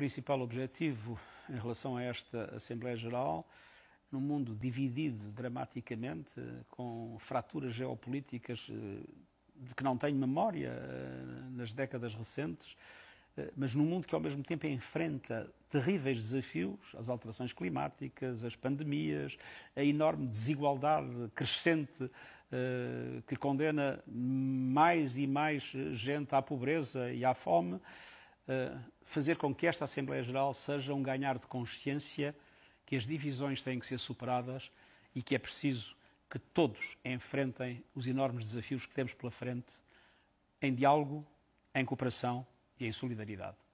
principal objetivo em relação a esta Assembleia Geral, num mundo dividido dramaticamente, eh, com fraturas geopolíticas eh, de que não tenho memória eh, nas décadas recentes, mas num mundo que ao mesmo tempo enfrenta terríveis desafios, as alterações climáticas, as pandemias, a enorme desigualdade crescente que condena mais e mais gente à pobreza e à fome. Eh, fazer com que esta Assembleia Geral seja um ganhar de consciência que as divisões têm que ser superadas e que é preciso que todos enfrentem os enormes desafios que temos pela frente em diálogo, em cooperação e em solidariedade.